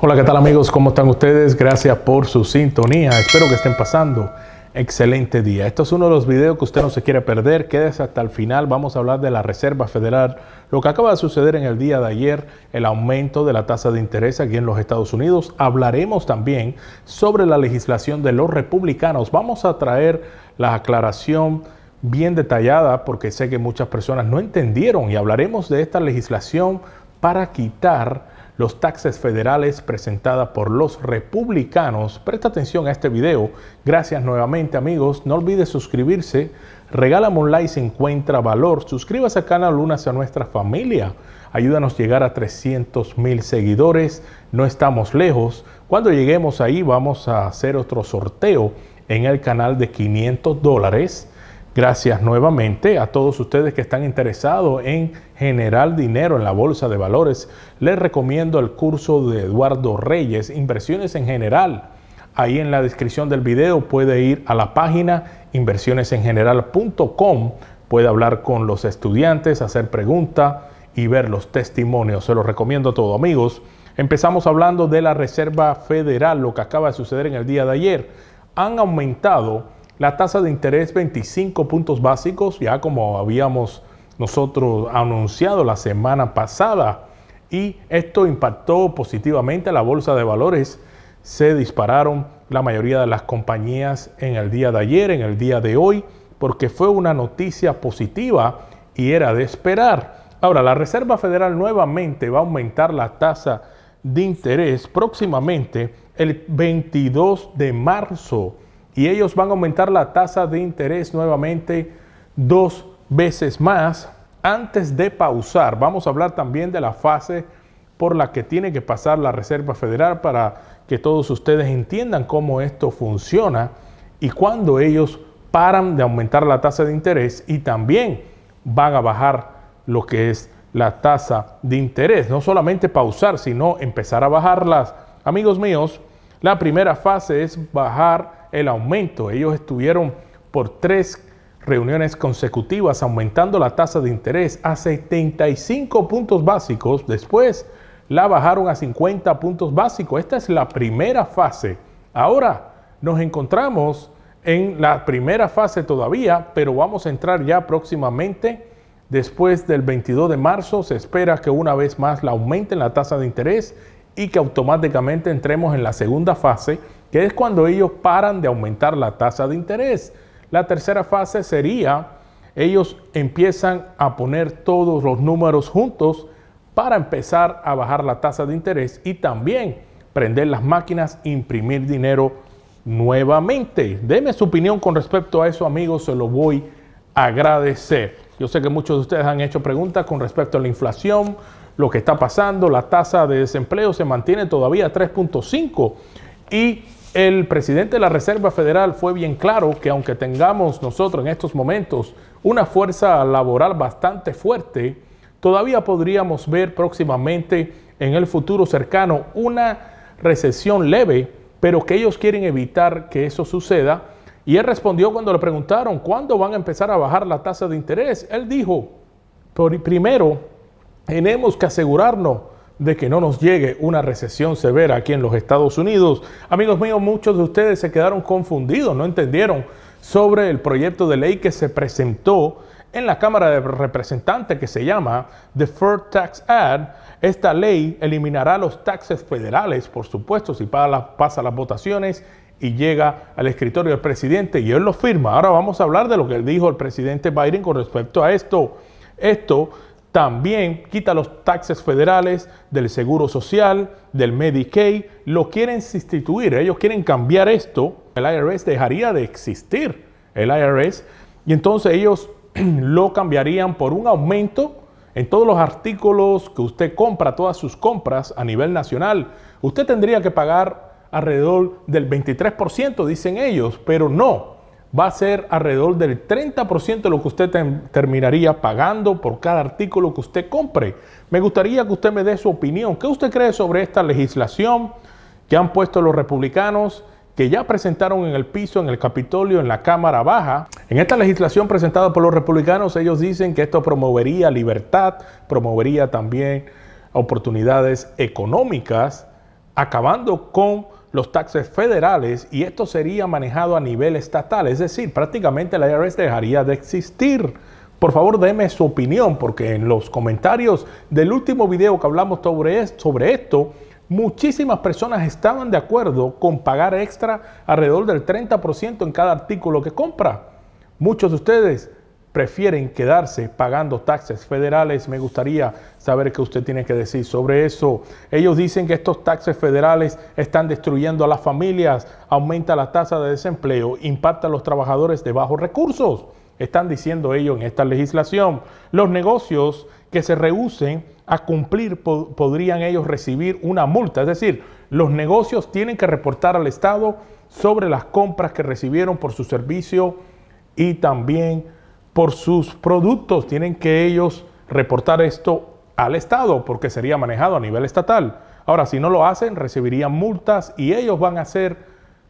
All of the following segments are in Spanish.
Hola, ¿qué tal amigos? ¿Cómo están ustedes? Gracias por su sintonía. Espero que estén pasando excelente día. Esto es uno de los videos que usted no se quiere perder. Quédese hasta el final. Vamos a hablar de la Reserva Federal, lo que acaba de suceder en el día de ayer, el aumento de la tasa de interés aquí en los Estados Unidos. Hablaremos también sobre la legislación de los republicanos. Vamos a traer la aclaración bien detallada porque sé que muchas personas no entendieron y hablaremos de esta legislación para quitar los taxes federales presentada por los republicanos. Presta atención a este video. Gracias nuevamente amigos. No olvides suscribirse. Regálame un like si encuentra valor. Suscríbase al canal Lunas a nuestra familia. Ayúdanos a llegar a 300 mil seguidores. No estamos lejos. Cuando lleguemos ahí vamos a hacer otro sorteo en el canal de 500 dólares Gracias nuevamente a todos ustedes que están interesados en generar dinero en la bolsa de valores. Les recomiendo el curso de Eduardo Reyes, Inversiones en General. Ahí en la descripción del video puede ir a la página inversionesengeneral.com. Puede hablar con los estudiantes, hacer preguntas y ver los testimonios. Se los recomiendo a todos amigos. Empezamos hablando de la Reserva Federal, lo que acaba de suceder en el día de ayer. Han aumentado la tasa de interés 25 puntos básicos, ya como habíamos nosotros anunciado la semana pasada. Y esto impactó positivamente a la bolsa de valores. Se dispararon la mayoría de las compañías en el día de ayer, en el día de hoy, porque fue una noticia positiva y era de esperar. Ahora, la Reserva Federal nuevamente va a aumentar la tasa de interés próximamente el 22 de marzo y ellos van a aumentar la tasa de interés nuevamente dos veces más. Antes de pausar, vamos a hablar también de la fase por la que tiene que pasar la Reserva Federal para que todos ustedes entiendan cómo esto funciona y cuando ellos paran de aumentar la tasa de interés y también van a bajar lo que es la tasa de interés. No solamente pausar, sino empezar a bajarlas. Amigos míos, la primera fase es bajar el aumento. Ellos estuvieron por tres reuniones consecutivas aumentando la tasa de interés a 75 puntos básicos. Después la bajaron a 50 puntos básicos. Esta es la primera fase. Ahora nos encontramos en la primera fase todavía, pero vamos a entrar ya próximamente. Después del 22 de marzo se espera que una vez más la aumenten la tasa de interés y que automáticamente entremos en la segunda fase, que es cuando ellos paran de aumentar la tasa de interés. La tercera fase sería, ellos empiezan a poner todos los números juntos para empezar a bajar la tasa de interés y también prender las máquinas, imprimir dinero nuevamente. Deme su opinión con respecto a eso, amigos, se lo voy a agradecer. Yo sé que muchos de ustedes han hecho preguntas con respecto a la inflación, lo que está pasando. La tasa de desempleo se mantiene todavía a 3.5 y el presidente de la Reserva Federal fue bien claro que aunque tengamos nosotros en estos momentos una fuerza laboral bastante fuerte, todavía podríamos ver próximamente en el futuro cercano una recesión leve, pero que ellos quieren evitar que eso suceda. Y él respondió cuando le preguntaron cuándo van a empezar a bajar la tasa de interés. Él dijo, primero, tenemos que asegurarnos de que no nos llegue una recesión severa aquí en los Estados Unidos. Amigos míos, muchos de ustedes se quedaron confundidos, no entendieron sobre el proyecto de ley que se presentó en la Cámara de Representantes que se llama Deferred Tax Act. Esta ley eliminará los taxes federales, por supuesto, si pasa las votaciones y llega al escritorio del presidente y él lo firma. Ahora vamos a hablar de lo que dijo el presidente Biden con respecto a esto. Esto también quita los taxes federales del Seguro Social, del Medicaid. Lo quieren sustituir. Ellos quieren cambiar esto. El IRS dejaría de existir. El IRS. Y entonces ellos lo cambiarían por un aumento en todos los artículos que usted compra, todas sus compras a nivel nacional. Usted tendría que pagar alrededor del 23%, dicen ellos, pero no va a ser alrededor del 30% de lo que usted terminaría pagando por cada artículo que usted compre. Me gustaría que usted me dé su opinión. ¿Qué usted cree sobre esta legislación que han puesto los republicanos? que ya presentaron en el piso, en el Capitolio, en la Cámara Baja. En esta legislación presentada por los republicanos, ellos dicen que esto promovería libertad, promovería también oportunidades económicas acabando con los taxes federales y esto sería manejado a nivel estatal, es decir, prácticamente la IRS dejaría de existir. Por favor, deme su opinión, porque en los comentarios del último video que hablamos sobre, sobre esto, muchísimas personas estaban de acuerdo con pagar extra alrededor del 30% en cada artículo que compra. Muchos de ustedes prefieren quedarse pagando taxes federales. Me gustaría saber qué usted tiene que decir sobre eso. Ellos dicen que estos taxes federales están destruyendo a las familias, aumenta la tasa de desempleo, impacta a los trabajadores de bajos recursos. Están diciendo ellos en esta legislación. Los negocios que se rehúsen a cumplir podrían ellos recibir una multa. Es decir, los negocios tienen que reportar al Estado sobre las compras que recibieron por su servicio y también por sus productos tienen que ellos reportar esto al Estado porque sería manejado a nivel estatal. Ahora, si no lo hacen, recibirían multas y ellos van a ser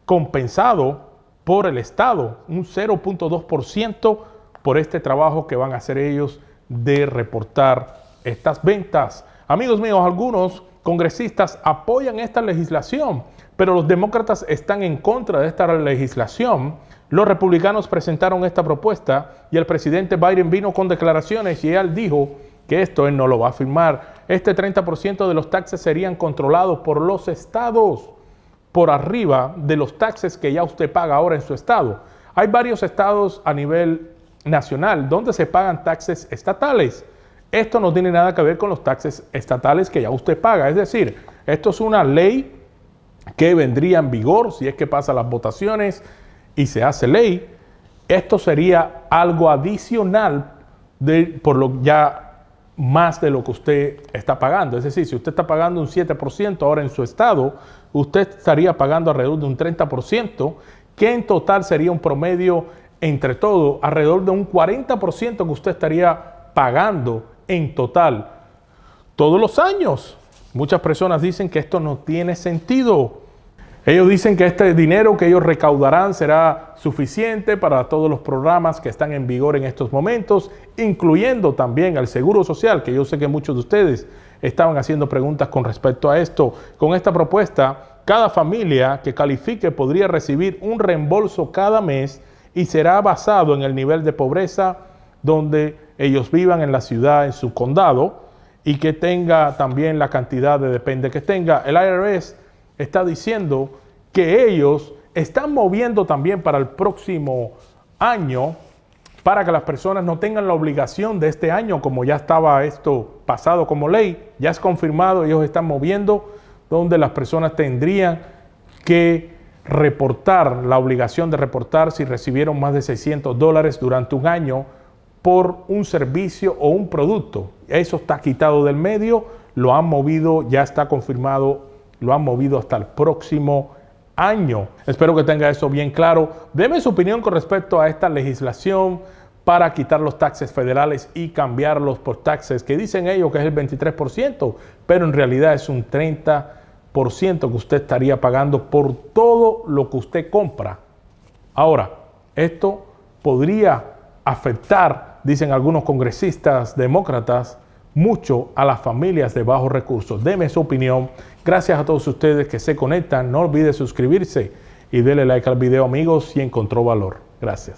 compensados por el Estado, un 0.2% por este trabajo que van a hacer ellos de reportar estas ventas. Amigos míos, algunos congresistas apoyan esta legislación, pero los demócratas están en contra de esta legislación los republicanos presentaron esta propuesta y el presidente Biden vino con declaraciones y él dijo que esto él no lo va a firmar. Este 30% de los taxes serían controlados por los estados, por arriba de los taxes que ya usted paga ahora en su estado. Hay varios estados a nivel nacional donde se pagan taxes estatales. Esto no tiene nada que ver con los taxes estatales que ya usted paga. Es decir, esto es una ley que vendría en vigor si es que pasan las votaciones y se hace ley, esto sería algo adicional de, por lo ya más de lo que usted está pagando. Es decir, si usted está pagando un 7% ahora en su estado, usted estaría pagando alrededor de un 30%, que en total sería un promedio entre todo, alrededor de un 40% que usted estaría pagando en total todos los años. Muchas personas dicen que esto no tiene sentido. Ellos dicen que este dinero que ellos recaudarán será suficiente para todos los programas que están en vigor en estos momentos, incluyendo también al Seguro Social, que yo sé que muchos de ustedes estaban haciendo preguntas con respecto a esto. Con esta propuesta, cada familia que califique podría recibir un reembolso cada mes y será basado en el nivel de pobreza donde ellos vivan en la ciudad, en su condado, y que tenga también la cantidad de depende que tenga. El IRS está diciendo que ellos están moviendo también para el próximo año para que las personas no tengan la obligación de este año, como ya estaba esto pasado como ley, ya es confirmado, ellos están moviendo donde las personas tendrían que reportar, la obligación de reportar si recibieron más de 600 dólares durante un año por un servicio o un producto. Eso está quitado del medio, lo han movido, ya está confirmado lo han movido hasta el próximo año. Espero que tenga eso bien claro. Deme su opinión con respecto a esta legislación para quitar los taxes federales y cambiarlos por taxes que dicen ellos que es el 23%, pero en realidad es un 30% que usted estaría pagando por todo lo que usted compra. Ahora, esto podría afectar, dicen algunos congresistas demócratas, mucho a las familias de bajos recursos. Deme su opinión. Gracias a todos ustedes que se conectan. No olvide suscribirse y dele like al video amigos si encontró valor. Gracias.